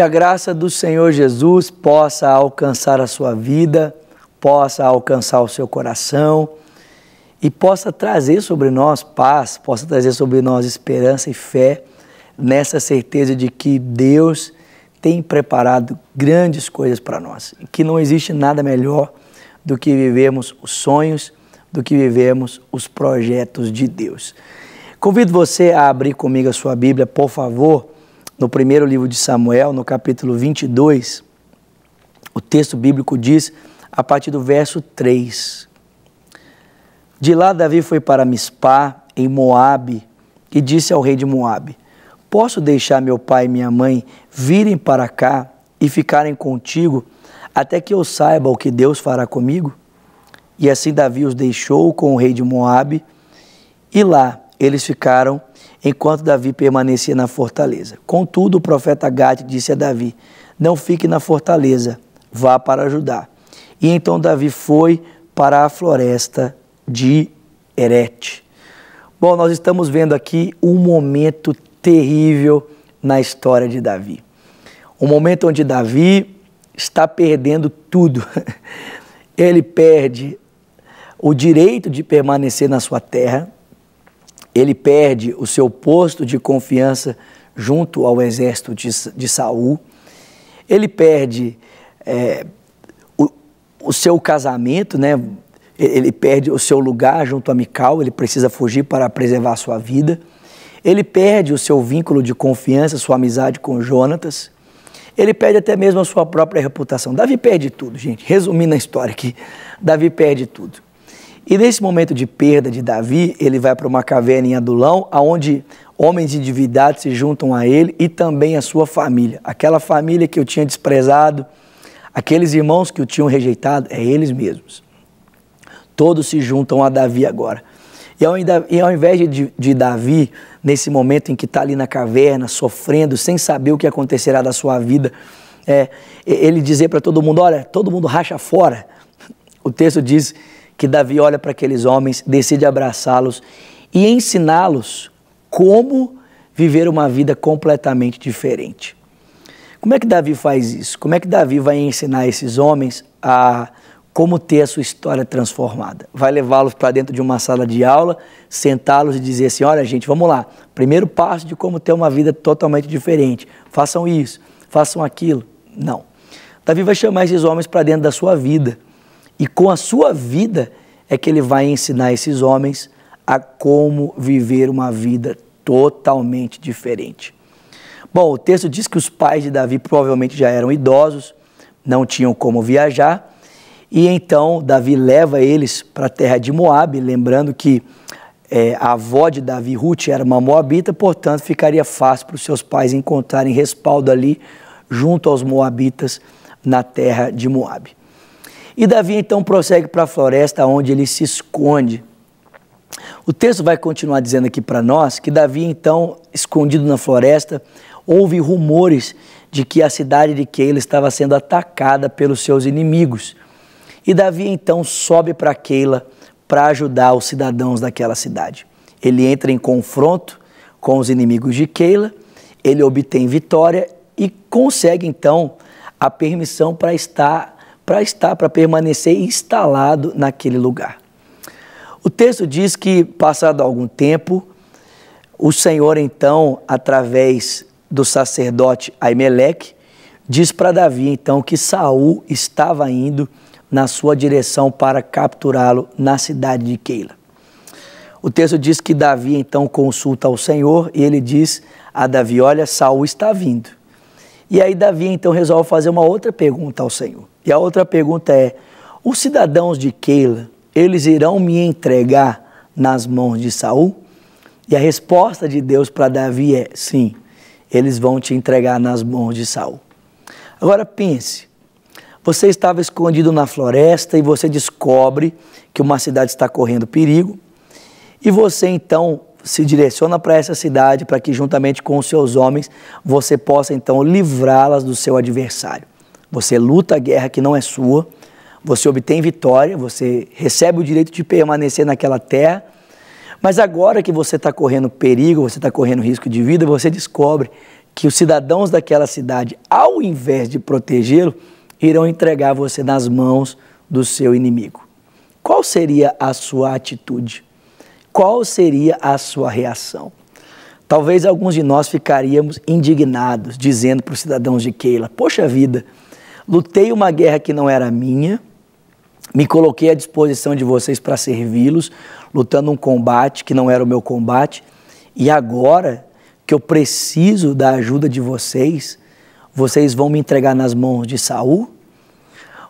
Que a graça do Senhor Jesus possa alcançar a sua vida, possa alcançar o seu coração e possa trazer sobre nós paz, possa trazer sobre nós esperança e fé, nessa certeza de que Deus tem preparado grandes coisas para nós e que não existe nada melhor do que vivermos os sonhos, do que vivermos os projetos de Deus. Convido você a abrir comigo a sua Bíblia, por favor, no primeiro livro de Samuel, no capítulo 22, o texto bíblico diz, a partir do verso 3. De lá Davi foi para Mispá, em Moabe, e disse ao rei de Moabe: Posso deixar meu pai e minha mãe virem para cá e ficarem contigo até que eu saiba o que Deus fará comigo? E assim Davi os deixou com o rei de Moabe, e lá eles ficaram enquanto Davi permanecia na fortaleza. Contudo, o profeta Gade disse a Davi: Não fique na fortaleza, vá para Judá. E então Davi foi para a floresta de Erete. Bom, nós estamos vendo aqui um momento terrível na história de Davi. Um momento onde Davi está perdendo tudo. Ele perde o direito de permanecer na sua terra, ele perde o seu posto de confiança junto ao exército de, de Saul, ele perde é, o, o, seu casamento, né? ele perde o seu lugar junto a Mical, ele precisa fugir para preservar sua vida, ele perde o seu vínculo de confiança, sua amizade com Jonatas, ele perde até mesmo a sua própria reputação. Davi perde tudo, gente. Resumindo a história aqui, Davi perde tudo. E nesse momento de perda de Davi, ele vai para uma caverna em Adulão, aonde homens endividados se juntam a ele e também a sua família. Aquela família que eu tinha desprezado, aqueles irmãos que o tinham rejeitado, é eles mesmos. Todos se juntam a Davi agora. E ao, invés de, de Davi, nesse momento em que está ali na caverna, sofrendo, sem saber o que acontecerá da sua vida, é, ele dizer para todo mundo: olha, todo mundo racha fora. O texto diz que Davi olha para aqueles homens, decide abraçá-los e ensiná-los como viver uma vida completamente diferente. Como é que Davi faz isso? Como é que Davi vai ensinar esses homens a como ter a sua história transformada? Vai levá-los para dentro de uma sala de aula, sentá-los e dizer assim: olha, gente, vamos lá. Primeiro passo de como ter uma vida totalmente diferente. Façam isso, façam aquilo. Não. Davi vai chamar esses homens para dentro da sua vida e com a sua vida é que ele vai ensinar esses homens a como viver uma vida totalmente diferente. Bom, o texto diz que os pais de Davi provavelmente já eram idosos, não tinham como viajar, e então Davi leva eles para a terra de Moabe, lembrando que é, a avó de Davi, Ruth, era uma moabita, portanto ficaria fácil para os seus pais encontrarem respaldo ali junto aos moabitas na terra de Moabe. E Davi então prossegue para a floresta onde ele se esconde. O texto vai continuar dizendo aqui para nós que Davi então, escondido na floresta, ouve rumores de que a cidade de Keila estava sendo atacada pelos seus inimigos. E Davi então sobe para Keila para ajudar os cidadãos daquela cidade. Ele entra em confronto com os inimigos de Keila, ele obtém vitória e consegue então a permissão para estar para estar, para permanecer instalado naquele lugar. O texto diz que, passado algum tempo, o Senhor, então, através do sacerdote Aimeleque, diz para Davi, então, que Saul estava indo na sua direção para capturá-lo na cidade de Keila. O texto diz que Davi então consulta ao Senhor e ele diz a Davi: Olha, Saul está vindo. E aí Davi então resolve fazer uma outra pergunta ao Senhor. E a outra pergunta é: os cidadãos de Keila, eles irão me entregar nas mãos de Saul? E a resposta de Deus para Davi é: sim, eles vão te entregar nas mãos de Saul. Agora pense, você estava escondido na floresta e você descobre que uma cidade está correndo perigo, e você então se direciona para essa cidade para que, juntamente com os seus homens, você possa então livrá-las do seu adversário. Você luta a guerra que não é sua, você obtém vitória, você recebe o direito de permanecer naquela terra, mas agora que você está correndo perigo, você está correndo risco de vida, você descobre que os cidadãos daquela cidade, ao invés de protegê-lo, irão entregar você nas mãos do seu inimigo. Qual seria a sua atitude? qual seria a sua reação? Talvez alguns de nós ficaríamos indignados, dizendo para os cidadãos de Keila: Poxa vida, lutei uma guerra que não era minha, me coloquei à disposição de vocês para servi-los, lutando um combate que não era o meu combate, e agora que eu preciso da ajuda de vocês, vocês vão me entregar nas mãos de Saul?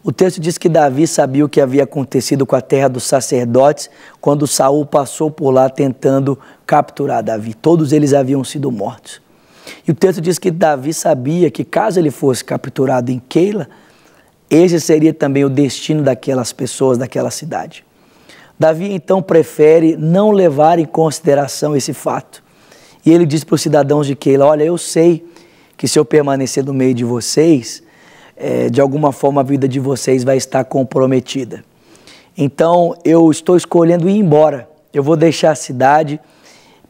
O texto diz que Davi sabia o que havia acontecido com a terra dos sacerdotes quando Saul passou por lá tentando capturar Davi. Todos eles haviam sido mortos. E o texto diz que Davi sabia que caso ele fosse capturado em Keila, esse seria também o destino daquelas pessoas, daquela cidade. Davi então prefere não levar em consideração esse fato. E ele diz para os cidadãos de Keila: Olha, eu sei que se eu permanecer no meio de vocês, é, de alguma forma a vida de vocês vai estar comprometida. Então eu estou escolhendo ir embora. Eu vou deixar a cidade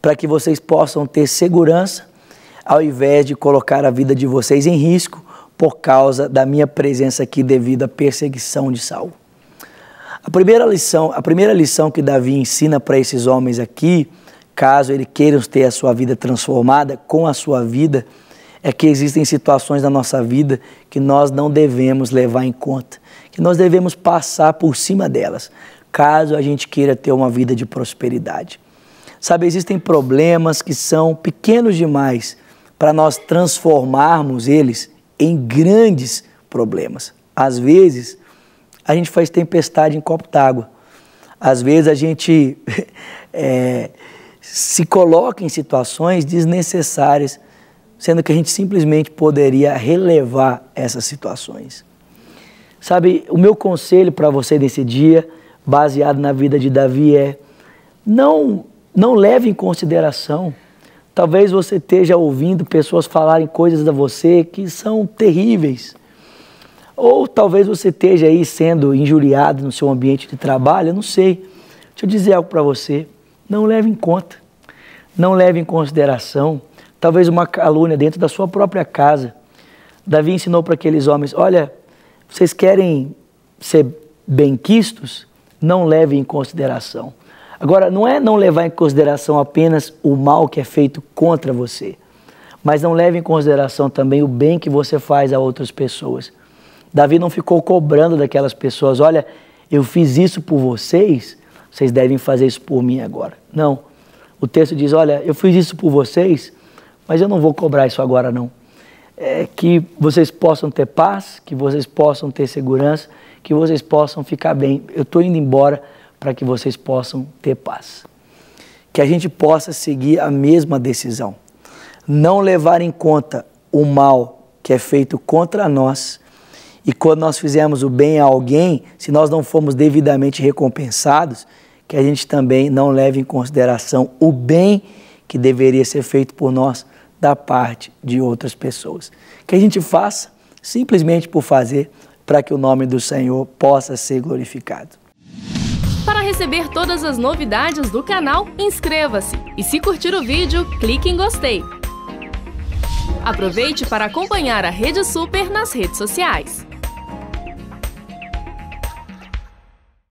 para que vocês possam ter segurança, ao invés de colocar a vida de vocês em risco por causa da minha presença aqui devido à perseguição de Saul. A primeira lição, a primeira lição que Davi ensina para esses homens aqui, caso ele queiram ter a sua vida transformada com a sua vida, é que existem situações na nossa vida que nós não devemos levar em conta, que nós devemos passar por cima delas, caso a gente queira ter uma vida de prosperidade. Sabe, existem problemas que são pequenos demais para nós transformarmos eles em grandes problemas. Às vezes, a gente faz tempestade em copo d'água. Às vezes, a gente é, se coloca em situações desnecessárias sendo que a gente simplesmente poderia relevar essas situações. Sabe, o meu conselho para você nesse dia, baseado na vida de Davi, é não, não leve em consideração. Talvez você esteja ouvindo pessoas falarem coisas a você que são terríveis. Ou talvez você esteja aí sendo injuriado no seu ambiente de trabalho, eu não sei. Deixa eu dizer algo para você. Não leve em conta, não leve em consideração talvez uma calúnia dentro da sua própria casa. Davi ensinou para aqueles homens: olha, vocês querem ser benquistos? Não levem em consideração. Agora, não é não levar em consideração apenas o mal que é feito contra você, mas não leve em consideração também o bem que você faz a outras pessoas. Davi não ficou cobrando daquelas pessoas: olha, eu fiz isso por vocês, vocês devem fazer isso por mim agora. Não. O texto diz: olha, eu fiz isso por vocês, mas eu não vou cobrar isso agora não. É que vocês possam ter paz, que vocês possam ter segurança, que vocês possam ficar bem. Eu estou indo embora para que vocês possam ter paz. Que a gente possa seguir a mesma decisão. Não levar em conta o mal que é feito contra nós. E quando nós fizermos o bem a alguém, se nós não formos devidamente recompensados, que a gente também não leve em consideração o bem que deveria ser feito por nós, da parte de outras pessoas. Que a gente faça simplesmente por fazer, para que o nome do Senhor possa ser glorificado. Para receber todas as novidades do canal, inscreva-se e se curtir o vídeo, clique em gostei. Aproveite para acompanhar a Rede Super nas redes sociais.